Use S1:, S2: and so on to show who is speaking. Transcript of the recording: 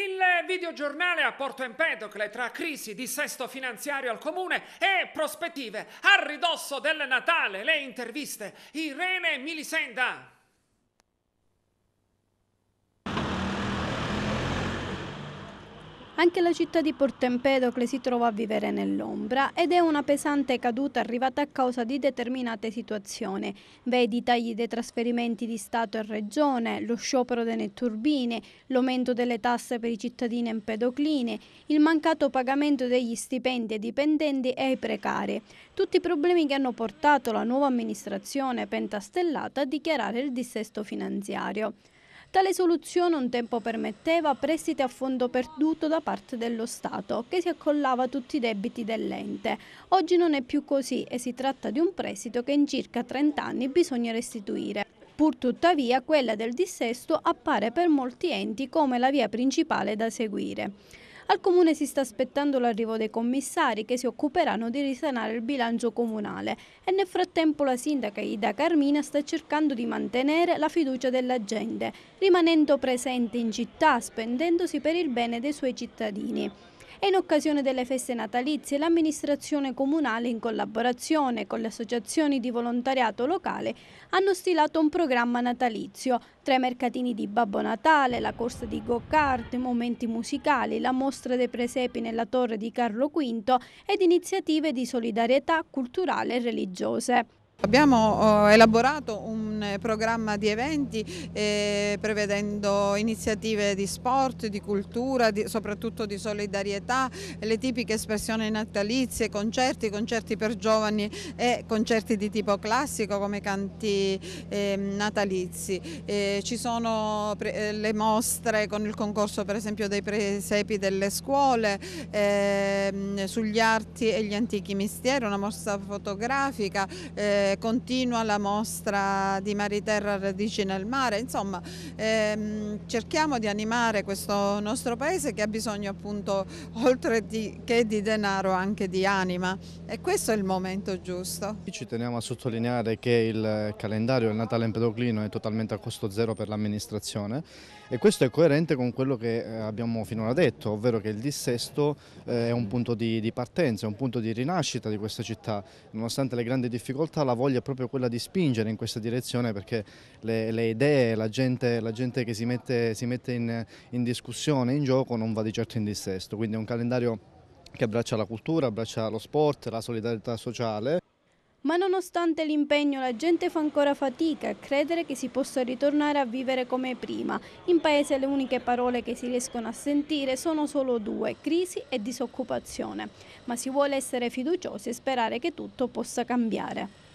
S1: Il videogiornale a Porto Empedocle tra crisi, dissesto finanziario al comune e prospettive. A ridosso del Natale, le interviste. Irene Milisenda.
S2: Anche la città di Porto Empedocle si trova a vivere nell'ombra ed è una pesante caduta arrivata a causa di determinate situazioni. Vedi i tagli dei trasferimenti di Stato e Regione, lo sciopero delle turbine, l'aumento delle tasse per i cittadini empedocline, il mancato pagamento degli stipendi ai dipendenti e ai precari. Tutti problemi che hanno portato la nuova amministrazione pentastellata a dichiarare il dissesto finanziario. Tale soluzione un tempo permetteva prestiti a fondo perduto da parte dello Stato, che si accollava tutti i debiti dell'ente. Oggi non è più così e si tratta di un prestito che in circa 30 anni bisogna restituire. Purtuttavia quella del dissesto appare per molti enti come la via principale da seguire. Al Comune si sta aspettando l'arrivo dei commissari che si occuperanno di risanare il bilancio comunale e nel frattempo la sindaca Ida Carmina sta cercando di mantenere la fiducia della gente, rimanendo presente in città spendendosi per il bene dei suoi cittadini e in occasione delle feste natalizie l'amministrazione comunale in collaborazione con le associazioni di volontariato locale hanno stilato un programma natalizio tra i mercatini di Babbo Natale, la corsa di go-kart, momenti musicali, la mostra dei presepi nella torre di Carlo V ed
S1: iniziative di solidarietà culturale e religiose. Abbiamo eh, elaborato un eh, programma di eventi eh, prevedendo iniziative di sport, di cultura, di, soprattutto di solidarietà, le tipiche espressioni natalizie, concerti, concerti per giovani e concerti di tipo classico come canti eh, natalizi. Eh, ci sono eh, le mostre con il concorso per esempio dei presepi delle scuole, ehm, sugli arti e gli antichi misteri, una mostra fotografica, continua la mostra di Mariterra Radici nel mare, insomma ehm, cerchiamo di animare questo nostro paese che ha bisogno appunto oltre di, che di denaro anche di anima e questo è il momento giusto.
S3: Ci teniamo a sottolineare che il calendario del Natale Empedoclino è totalmente a costo zero per l'amministrazione e questo è coerente con quello che eh, abbiamo finora detto, ovvero che il dissesto eh, è un punto di, di partenza, è un punto di rinascita di questa città, nonostante le grandi difficoltà la voglia è proprio quella di spingere in questa direzione perché le, le idee, la gente, la gente, che si mette, si mette in, in discussione, in gioco non va di certo in dissesto, quindi è un calendario che abbraccia la cultura, abbraccia lo sport, la solidarietà sociale.
S2: Ma nonostante l'impegno la gente fa ancora fatica a credere che si possa ritornare a vivere come prima. In paese le uniche parole che si riescono a sentire sono solo due, crisi e disoccupazione. Ma si vuole essere fiduciosi e sperare che tutto possa cambiare.